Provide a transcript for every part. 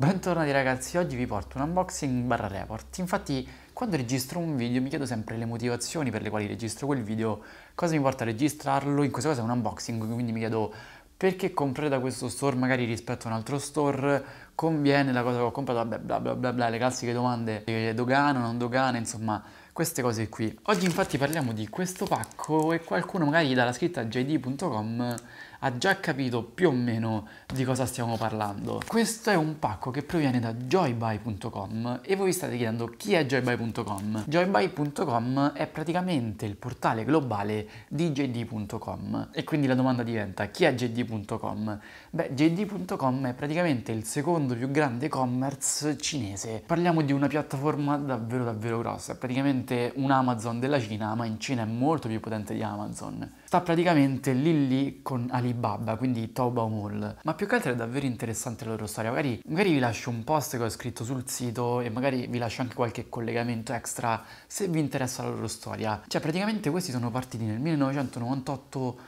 Bentornati ragazzi, oggi vi porto un unboxing barra report. Infatti quando registro un video mi chiedo sempre le motivazioni per le quali registro quel video, cosa mi porta a registrarlo, in questo caso è un unboxing, quindi mi chiedo perché comprare da questo store magari rispetto a un altro store, conviene la cosa che ho comprato, bla bla bla bla, le classiche domande, eh, dogana, non dogana, insomma queste cose qui. Oggi infatti parliamo di questo pacco e qualcuno magari dalla scritta jd.com ha già capito più o meno di cosa stiamo parlando. Questo è un pacco che proviene da joybuy.com e voi vi state chiedendo chi è joybuy.com? Joybuy.com è praticamente il portale globale di jd.com e quindi la domanda diventa chi è jd.com? Beh, jd.com è praticamente il secondo più grande e-commerce cinese. Parliamo di una piattaforma davvero davvero grossa, è praticamente un Amazon della Cina, ma in Cina è molto più potente di Amazon sta praticamente lì lì con Alibaba, quindi Taobao Mall. Ma più che altro è davvero interessante la loro storia. Magari, magari vi lascio un post che ho scritto sul sito e magari vi lascio anche qualche collegamento extra se vi interessa la loro storia. Cioè, praticamente questi sono partiti nel 1998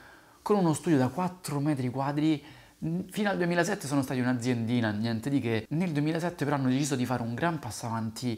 con uno studio da 4 metri quadri Fino al 2007 sono stati un'aziendina, niente di che. Nel 2007 però hanno deciso di fare un gran passo avanti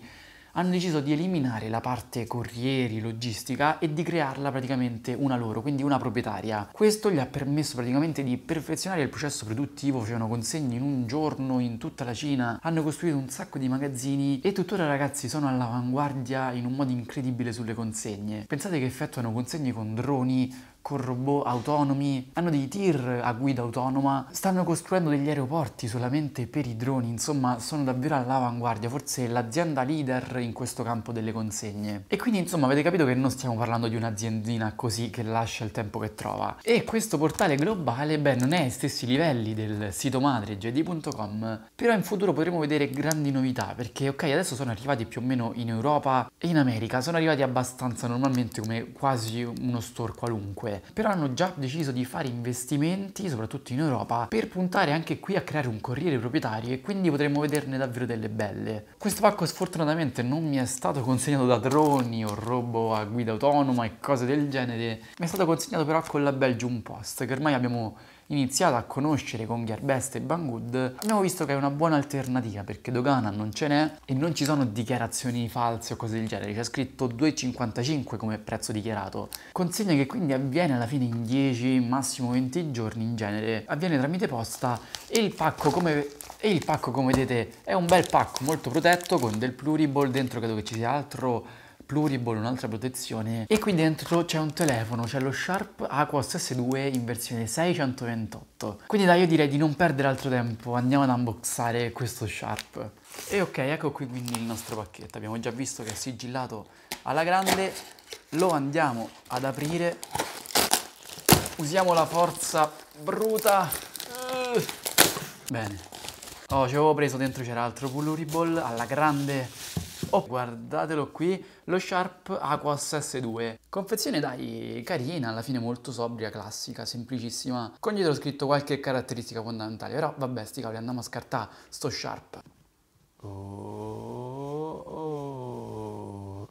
hanno deciso di eliminare la parte corrieri, logistica e di crearla praticamente una loro, quindi una proprietaria. Questo gli ha permesso praticamente di perfezionare il processo produttivo, facevano consegne in un giorno in tutta la Cina, hanno costruito un sacco di magazzini e tuttora ragazzi sono all'avanguardia in un modo incredibile sulle consegne. Pensate che effettuano consegne con droni, con robot autonomi, hanno dei tir a guida autonoma, stanno costruendo degli aeroporti solamente per i droni, insomma sono davvero all'avanguardia, forse l'azienda leader in questo campo delle consegne. E quindi insomma avete capito che non stiamo parlando di un'aziendina così che lascia il tempo che trova. E questo portale globale, beh, non è ai stessi livelli del sito madre jd.com, però in futuro potremo vedere grandi novità, perché ok adesso sono arrivati più o meno in Europa e in America, sono arrivati abbastanza normalmente come quasi uno store qualunque crescere, però hanno già deciso di fare investimenti, soprattutto in Europa, per puntare anche qui a creare un corriere proprietario e quindi potremmo vederne davvero delle belle. Questo pacco sfortunatamente non mi è stato consegnato da droni o robo a guida autonoma e cose del genere, mi è stato consegnato però con la Belgium Post, che ormai abbiamo iniziato a conoscere con Gearbest e Banggood, abbiamo visto che è una buona alternativa perché dogana non ce n'è e non ci sono dichiarazioni false o cose del genere, c'è scritto 2,55 come prezzo dichiarato. Consegna che quindi avviene alla fine in 10, massimo 20 giorni in genere, avviene tramite posta e il pacco come e il pacco come vedete è un bel pacco molto protetto con del pluriball dentro credo che ci sia altro pluriball, un'altra protezione e qui dentro c'è un telefono, c'è lo Sharp Aquos S2 in versione 628. Quindi dai, io direi di non perdere altro tempo, andiamo ad unboxare questo Sharp. E ok, ecco qui quindi il nostro pacchetto, abbiamo già visto che è sigillato alla grande, lo andiamo ad aprire, usiamo la forza bruta. Bene. Oh, ci avevo preso dentro c'era altro pluriball alla grande Oh, guardatelo qui, lo Sharp Aquas S2. Confezione dai, carina, alla fine molto sobria, classica, semplicissima. Con dietro scritto qualche caratteristica fondamentale, però vabbè, sti cavoli, andiamo a scartare sto Sharp. Oh, oh.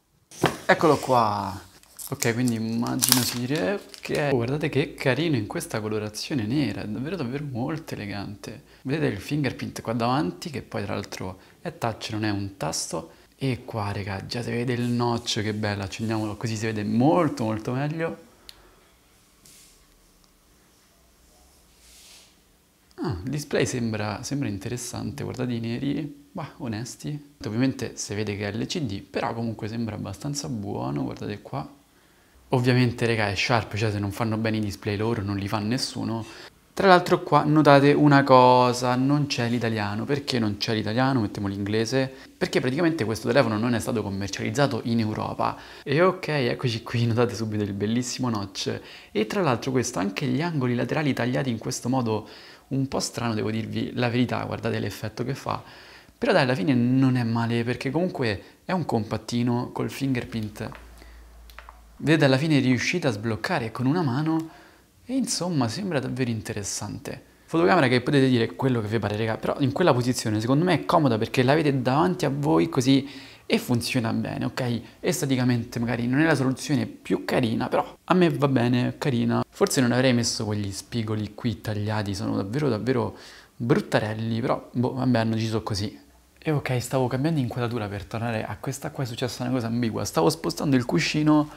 Eccolo qua. Ok, quindi immagino si direbbe che... Oh, guardate che carino in questa colorazione nera, è davvero davvero molto elegante. Vedete il fingerprint qua davanti, che poi tra l'altro è touch, non è un tasto, e qua, raga, già si vede il noccio, che bello, accendiamolo così si vede molto molto meglio. Ah, il display sembra, sembra interessante, guardate i neri, bah, onesti. Ovviamente si vede che è LCD, però comunque sembra abbastanza buono, guardate qua. Ovviamente, raga, è Sharp, cioè se non fanno bene i display loro non li fa nessuno, tra l'altro qua notate una cosa, non c'è l'italiano. Perché non c'è l'italiano? Mettiamo l'inglese. Perché praticamente questo telefono non è stato commercializzato in Europa. E ok, eccoci qui, notate subito il bellissimo notch. E tra l'altro questo, anche gli angoli laterali tagliati in questo modo un po' strano, devo dirvi la verità, guardate l'effetto che fa. Però dai, alla fine non è male, perché comunque è un compattino col fingerprint. Vedete, alla fine è riuscita a sbloccare con una mano e insomma sembra davvero interessante. Fotocamera che potete dire quello che vi pare raga, però in quella posizione secondo me è comoda perché l'avete davanti a voi così e funziona bene, ok? Esteticamente magari non è la soluzione più carina, però a me va bene, carina. Forse non avrei messo quegli spigoli qui tagliati, sono davvero davvero bruttarelli, però boh, vabbè, hanno deciso così. E ok, stavo cambiando inquadratura per tornare a questa qua, è successa una cosa ambigua. Stavo spostando il cuscino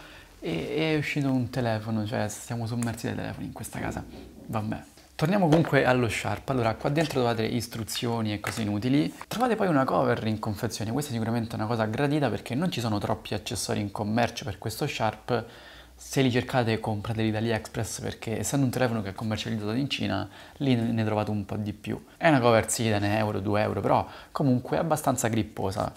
e è uscito un telefono, cioè siamo sommersi dai telefoni in questa casa. Vabbè. Torniamo comunque allo Sharp, allora qua dentro trovate istruzioni e cose inutili, trovate poi una cover in confezione, questa è sicuramente una cosa gradita perché non ci sono troppi accessori in commercio per questo Sharp, se li cercate comprateli da AliExpress perché essendo un telefono che è commercializzato in Cina lì ne trovate un po' di più. È una cover sì da un euro, due euro però comunque abbastanza gripposa.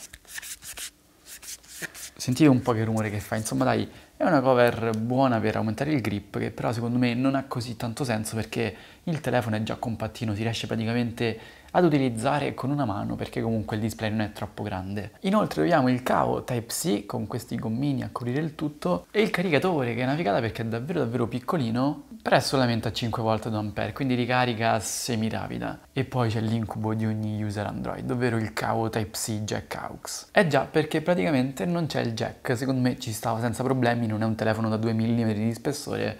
Sentite un po' che rumore che fa, insomma dai è una cover buona per aumentare il grip, che però secondo me non ha così tanto senso perché il telefono è già compattino, si riesce praticamente ad utilizzare con una mano perché comunque il display non è troppo grande. Inoltre troviamo il cavo Type-C con questi gommini a coprire il tutto e il caricatore che è una figata perché è davvero davvero piccolino però è solamente a 5 V quindi ricarica semi-rapida. E poi c'è l'incubo di ogni user Android, ovvero il cavo Type-C jack AUX. Eh già, perché praticamente non c'è il jack, secondo me ci stava senza problemi, non è un telefono da 2 mm di spessore.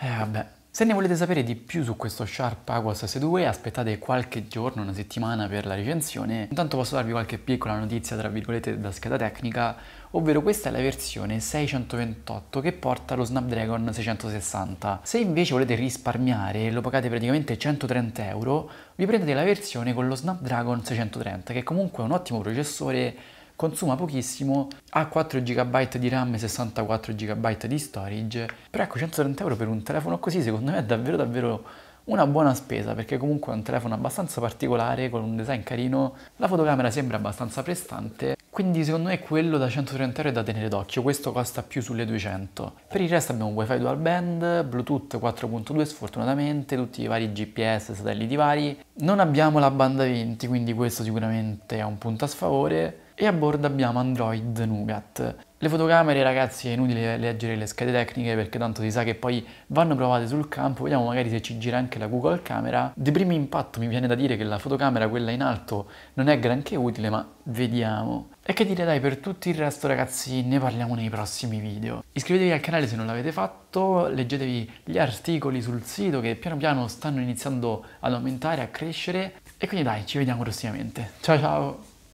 Eh vabbè, se ne volete sapere di più su questo Sharp Aquas S2 aspettate qualche giorno, una settimana per la recensione, intanto posso darvi qualche piccola notizia tra virgolette da scheda tecnica, ovvero questa è la versione 628 che porta lo Snapdragon 660. Se invece volete risparmiare e lo pagate praticamente 130 euro, vi prendete la versione con lo Snapdragon 630 che è comunque un ottimo processore consuma pochissimo, ha 4 GB di RAM e 64 GB di storage, però ecco 130 euro per un telefono così secondo me è davvero davvero una buona spesa perché comunque è un telefono abbastanza particolare con un design carino, la fotocamera sembra abbastanza prestante, quindi secondo me quello da 130 euro è da tenere d'occhio, questo costa più sulle 200. Per il resto abbiamo wifi dual band, bluetooth 4.2 sfortunatamente, tutti i vari GPS, satelliti vari, non abbiamo la banda 20 quindi questo sicuramente è un punto a sfavore, e a bordo abbiamo Android Nougat. Le fotocamere ragazzi è inutile leggere le schede tecniche perché tanto si sa che poi vanno provate sul campo, vediamo magari se ci gira anche la Google Camera. Di primo impatto mi viene da dire che la fotocamera, quella in alto, non è granché utile ma vediamo. E che dire dai, per tutto il resto ragazzi ne parliamo nei prossimi video. Iscrivetevi al canale se non l'avete fatto, leggetevi gli articoli sul sito che piano piano stanno iniziando ad aumentare, a crescere e quindi dai, ci vediamo prossimamente. Ciao ciao!